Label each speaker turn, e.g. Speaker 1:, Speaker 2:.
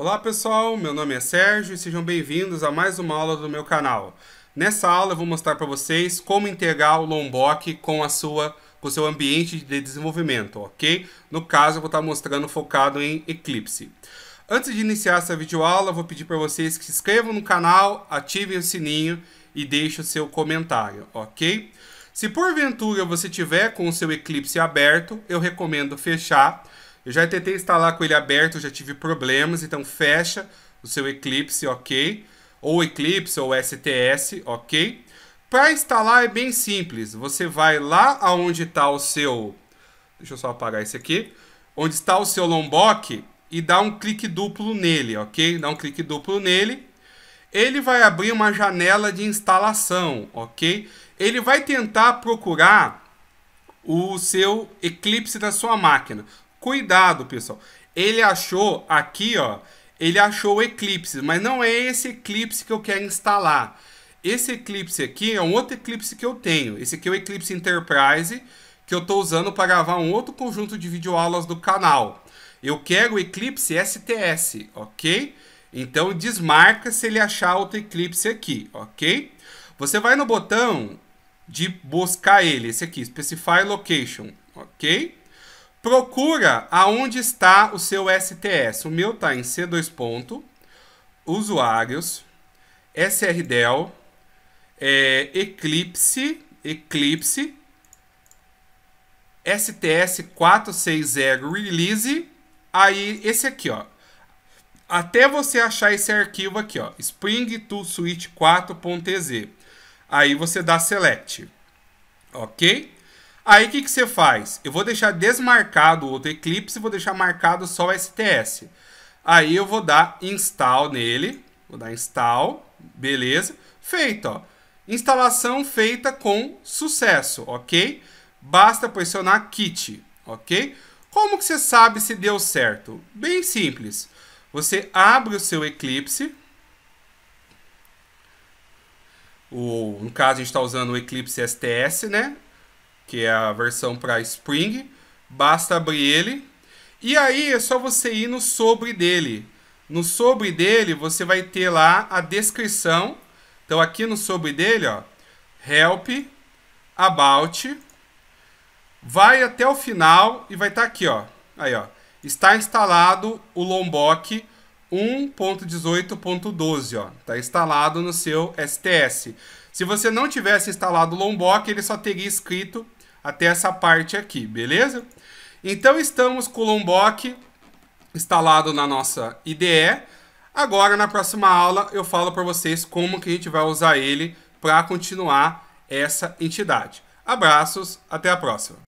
Speaker 1: Olá pessoal, meu nome é Sérgio e sejam bem-vindos a mais uma aula do meu canal. Nessa aula eu vou mostrar para vocês como integrar o Lombok com a sua com o seu ambiente de desenvolvimento, ok? No caso eu vou estar tá mostrando focado em Eclipse. Antes de iniciar essa videoaula, eu vou pedir para vocês que se inscrevam no canal, ativem o sininho e deixem o seu comentário, ok? Se porventura você tiver com o seu Eclipse aberto, eu recomendo fechar eu já tentei instalar com ele aberto, já tive problemas, então fecha o seu Eclipse, ok? Ou Eclipse ou STS, ok? Para instalar é bem simples. Você vai lá aonde está o seu... Deixa eu só apagar esse aqui. Onde está o seu Lombok e dá um clique duplo nele, ok? Dá um clique duplo nele. Ele vai abrir uma janela de instalação, ok? Ele vai tentar procurar o seu Eclipse da sua máquina. Cuidado, pessoal. Ele achou aqui, ó, ele achou o eclipse, mas não é esse eclipse que eu quero instalar. Esse eclipse aqui é um outro eclipse que eu tenho. Esse aqui é o Eclipse Enterprise, que eu estou usando para gravar um outro conjunto de videoaulas do canal. Eu quero o Eclipse STS, ok? Então desmarca se ele achar outro eclipse aqui, ok? Você vai no botão de buscar ele, esse aqui, Specify Location, ok? Procura aonde está o seu STS. O meu está em C2 ponto, usuários, SRDEL, é, Eclipse, Eclipse, STS 460 release, aí esse aqui, ó. Até você achar esse arquivo aqui, ó, Spring to Switch 4.ez. Aí você dá select. OK? Aí o que, que você faz? Eu vou deixar desmarcado o outro Eclipse e vou deixar marcado só o STS. Aí eu vou dar install nele. Vou dar install. Beleza. Feito. Ó. Instalação feita com sucesso, ok? Basta pressionar kit, ok? Como que você sabe se deu certo? Bem simples. Você abre o seu Eclipse. O, no caso, a gente está usando o Eclipse STS, né? que é a versão para Spring. Basta abrir ele. E aí é só você ir no sobre dele. No sobre dele você vai ter lá a descrição. Então aqui no sobre dele, ó, help about vai até o final e vai estar tá aqui, ó. Aí, ó. Está instalado o Lombok 1.18.12, ó. Está instalado no seu STS. Se você não tivesse instalado o Lombok, ele só teria escrito até essa parte aqui, beleza? Então estamos com o Lombok instalado na nossa IDE. Agora, na próxima aula, eu falo para vocês como que a gente vai usar ele para continuar essa entidade. Abraços, até a próxima!